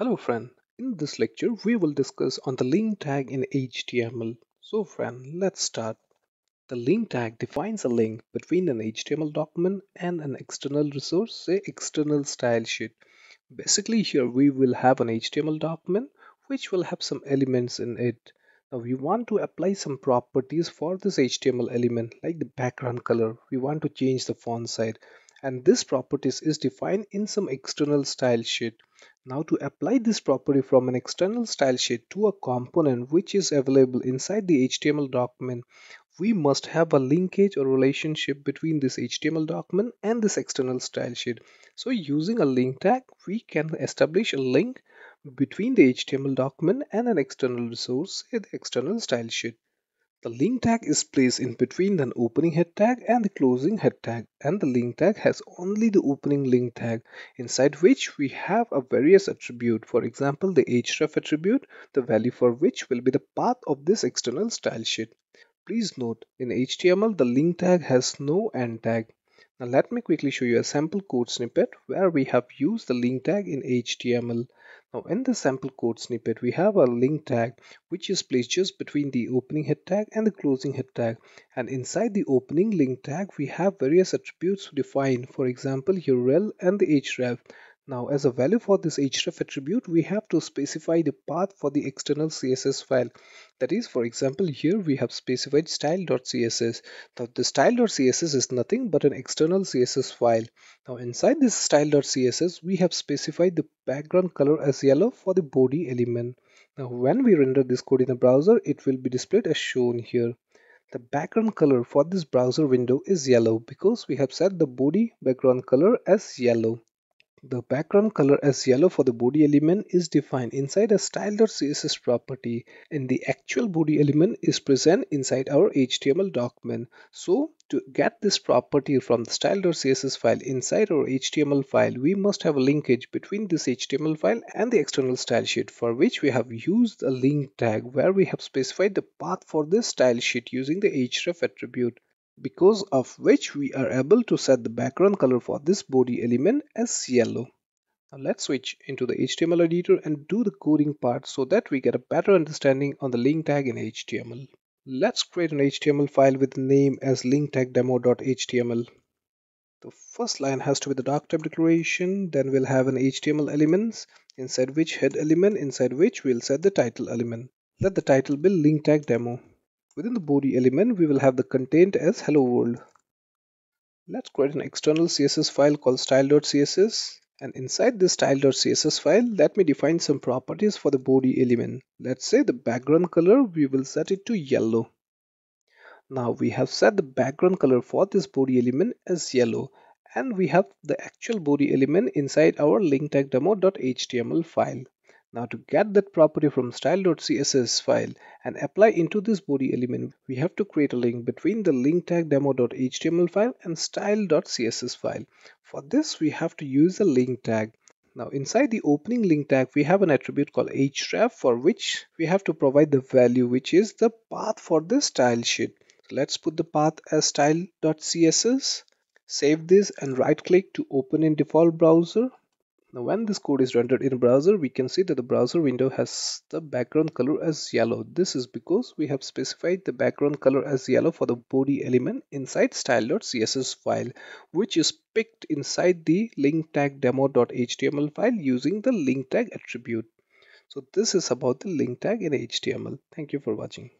Hello friend, in this lecture we will discuss on the link tag in HTML. So friend, let's start. The link tag defines a link between an HTML document and an external resource, say external style sheet. Basically here we will have an HTML document which will have some elements in it. Now we want to apply some properties for this HTML element like the background color. We want to change the font size and this properties is defined in some external style sheet now to apply this property from an external style sheet to a component which is available inside the HTML document, we must have a linkage or relationship between this HTML document and this external style sheet. So using a link tag, we can establish a link between the HTML document and an external resource, the external style sheet. The link tag is placed in between the opening head tag and the closing head tag and the link tag has only the opening link tag inside which we have a various attribute for example the href attribute the value for which will be the path of this external style sheet. Please note in HTML the link tag has no end tag. Now let me quickly show you a sample code snippet where we have used the link tag in HTML. Now in the sample code snippet, we have a link tag which is placed just between the opening head tag and the closing head tag. And inside the opening link tag, we have various attributes defined. For example, URL and the href. Now as a value for this href attribute, we have to specify the path for the external CSS file. That is, for example, here we have specified style.css. Now the style.css is nothing but an external CSS file. Now inside this style.css, we have specified the background color as yellow for the body element. Now when we render this code in the browser, it will be displayed as shown here. The background color for this browser window is yellow because we have set the body background color as yellow. The background color as yellow for the body element is defined inside a style.css property and the actual body element is present inside our HTML document. So to get this property from the style.css file inside our HTML file, we must have a linkage between this HTML file and the external style sheet for which we have used a link tag where we have specified the path for this style sheet using the href attribute because of which we are able to set the background color for this body element as yellow. Now let's switch into the HTML editor and do the coding part so that we get a better understanding on the link tag in HTML. Let's create an HTML file with name as linktagdemo.html. The first line has to be the doctype declaration, then we'll have an HTML elements, inside which head element, inside which we'll set the title element. Let the title be link tag demo. Within the body element, we will have the content as hello world. Let's create an external CSS file called style.css and inside this style.css file, let me define some properties for the body element. Let's say the background color, we will set it to yellow. Now we have set the background color for this body element as yellow and we have the actual body element inside our link tag demo.html file. Now to get that property from style.css file and apply into this body element, we have to create a link between the link tag demo.html file and style.css file. For this, we have to use a link tag. Now inside the opening link tag, we have an attribute called href for which we have to provide the value which is the path for this style sheet. So let's put the path as style.css, save this and right click to open in default browser now when this code is rendered in browser, we can see that the browser window has the background color as yellow. This is because we have specified the background color as yellow for the body element inside style.css file, which is picked inside the link tag demo.html file using the link tag attribute. So this is about the link tag in HTML. Thank you for watching.